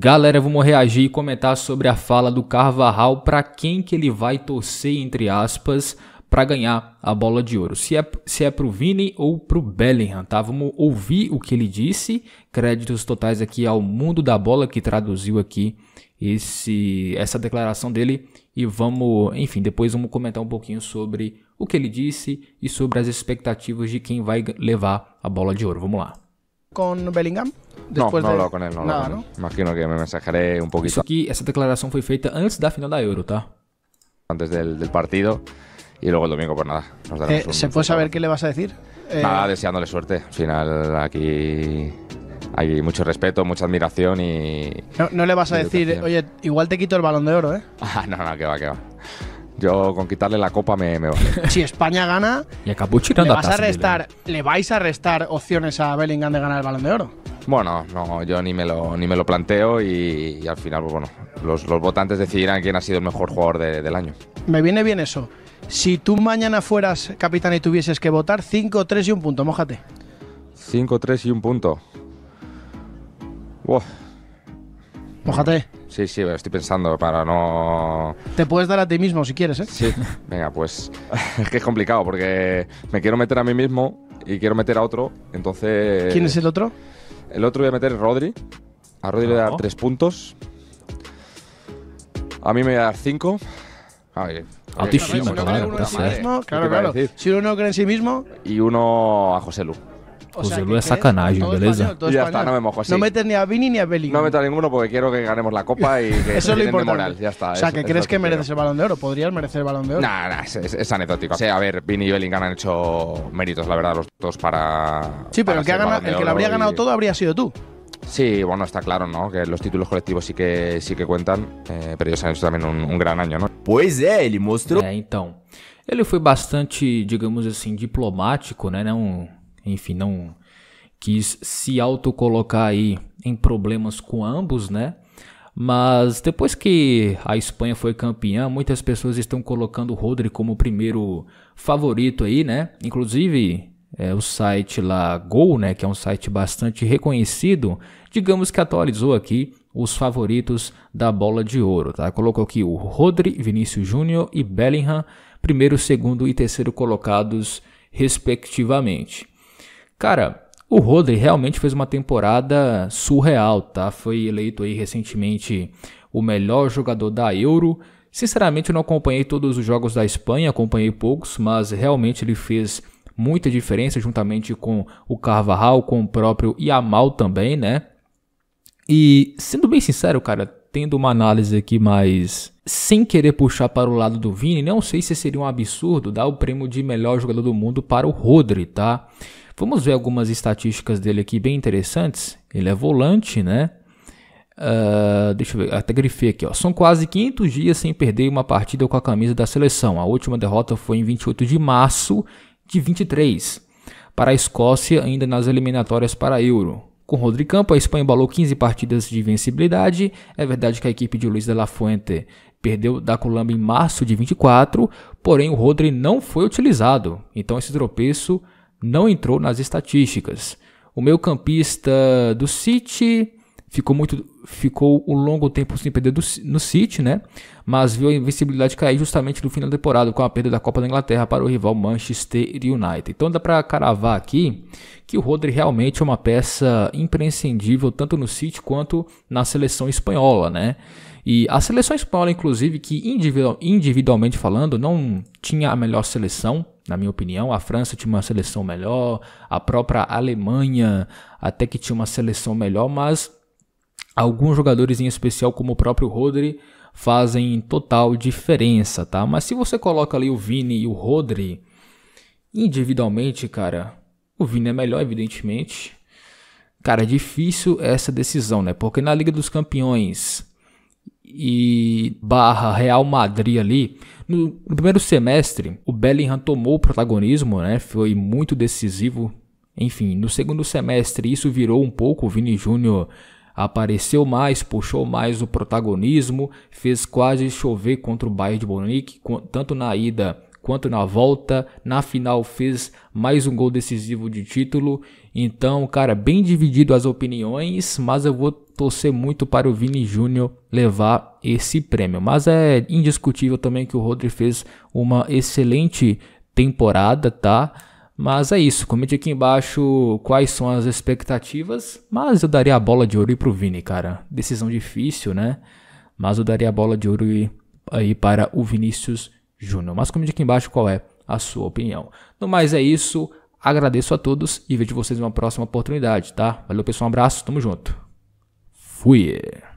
Galera, vamos reagir e comentar sobre a fala do Carvajal para quem que ele vai torcer, entre aspas, para ganhar a bola de ouro. Se é, se é pro Vini ou pro Bellingham, tá? Vamos ouvir o que ele disse. Créditos totais aqui ao Mundo da Bola que traduziu aqui esse essa declaração dele e vamos, enfim, depois vamos comentar um pouquinho sobre o que ele disse e sobre as expectativas de quem vai levar a bola de ouro. Vamos lá. con Bellingham? Después no no de... con él No Me Imagino que me mensajaré Un poquito Aquí aquí, esa feita antes la final da Euro, tá? Antes del, del partido y luego el domingo, pues nada. Eh, ¿Se puede saber qué le vas a decir? Eh, nada, deseándole suerte. Al final, aquí hay mucho respeto, mucha admiración y. No, no le vas a decir, oye, igual te quito el balón de oro, ¿eh? Ah, no, no, que va, que va. Yo con quitarle la copa me, vale. Si España gana, y a le, vas a restar, le vais a restar opciones a Bellingham de ganar el balón de oro. Bueno, no, yo ni me lo, ni me lo planteo y, al final, pues bueno, los, votantes decidirán quién ha sido el mejor jugador del año. Me viene bien eso. Si tú mañana fueras capitán y tuvieses que votar, 5, 3 y un punto, mójate. 5, 3 y un punto. Uf. Mójate. Sí, sí, estoy pensando para no. Te puedes dar a ti mismo si quieres, ¿eh? Sí. Venga, pues es que es complicado porque me quiero meter a mí mismo y quiero meter a otro, entonces. ¿Quién es el otro? El otro voy a meter a Rodri. A Rodri le voy a dar tres puntos. A mí me voy a dar cinco. A ti cinco, claro, Si uno no cree en sí mismo. Y uno a José Lu. O Pô, pues es sacanaje, sacanagem, beleza? ya está, no me mojo así. No metes ni a Vini ni a Bellingham. No meto a ninguno porque quiero que ganemos la copa y que Eso es lo importante. moral. Ya está. O sea, que crees que, merece mereces el balón de oro. Podrías merecer el balón de oro. nada es, anecdótico. O sea, a ver, Vini y Bellingham han hecho méritos, la verdad, los dos para. Sí, pero el, que, ha ganado, el que lo habría ganado todo habría sido tú. Sí, bueno, está claro, ¿no? Que los títulos colectivos sí que, sí que cuentan, eh, pero ellos han hecho también un, un gran año, ¿no? Pues é, ele mostrou. É, então. Ele foi bastante, digamos así diplomático, né? Não, enfim, não quis se autocolocar aí em problemas com ambos, né? Mas depois que a Espanha foi campeã, muitas pessoas estão colocando o Rodri como o primeiro favorito aí, né? Inclusive, é, o site lá Gol, né, que é um site bastante reconhecido, digamos que atualizou aqui os favoritos da bola de ouro, tá? Colocou aqui o Rodri, Vinícius Júnior e Bellingham, primeiro, segundo e terceiro colocados respectivamente. Cara, o Rodri realmente fez uma temporada surreal, tá? Foi eleito aí recentemente o melhor jogador da Euro. Sinceramente, eu não acompanhei todos os jogos da Espanha, acompanhei poucos, mas realmente ele fez muita diferença juntamente com o Carvajal, com o próprio Yamal também, né? E sendo bem sincero, cara, tendo uma análise aqui mais sem querer puxar para o lado do Vini, não sei se seria um absurdo dar o prêmio de melhor jogador do mundo para o Rodri, tá? Vamos ver algumas estatísticas dele aqui bem interessantes. Ele é volante, né? Uh, deixa eu ver, até grifei aqui. Ó. São quase 500 dias sem perder uma partida com a camisa da seleção. A última derrota foi em 28 de março de 23 para a Escócia, ainda nas eliminatórias para a Euro. Com Rodrigo Campo, a Espanha embalou 15 partidas de invencibilidade. É verdade que a equipe de Luiz de la Fuente perdeu da Colômbia em março de 24, porém o Rodrigo não foi utilizado. Então esse tropeço não entrou nas estatísticas. O meio-campista do City ficou muito ficou um longo tempo sem perder do, no City, né? Mas viu a invencibilidade cair justamente no fim da temporada com a perda da Copa da Inglaterra para o rival Manchester United. Então dá para caravar aqui que o Rodri realmente é uma peça imprescindível tanto no City quanto na seleção espanhola, né? E a seleção espanhola, inclusive, que individual, individualmente falando, não tinha a melhor seleção, na minha opinião, a França tinha uma seleção melhor, a própria Alemanha até que tinha uma seleção melhor, mas alguns jogadores em especial, como o próprio Rodri, fazem total diferença, tá? Mas se você coloca ali o Vini e o Rodri individualmente, cara, o Vini é melhor, evidentemente. Cara, é difícil essa decisão, né? Porque na Liga dos Campeões e barra Real Madrid ali, no, no, primeiro semestre o Bellingham tomou o protagonismo, né? Foi muito decisivo. Enfim, no segundo semestre isso virou um pouco, o Vini Júnior apareceu mais, puxou mais o protagonismo, fez quase chover contra o Bayern de Munique, tanto na ida quanto na volta. Na final fez mais um gol decisivo de título. Então, cara, bem dividido as opiniões, mas eu vou torcer muito para o Vini Júnior levar esse prêmio. Mas é indiscutível também que o Rodri fez uma excelente temporada, tá? Mas é isso, comente aqui embaixo quais são as expectativas, mas eu daria a bola de ouro para o Vini, cara. Decisão difícil, né? Mas eu daria a bola de ouro aí para o Vinícius Júnior. Mas comente aqui embaixo qual é a sua opinião. No mais é isso, agradeço a todos e vejo vocês numa próxima oportunidade, tá? Valeu pessoal, um abraço, tamo junto fui.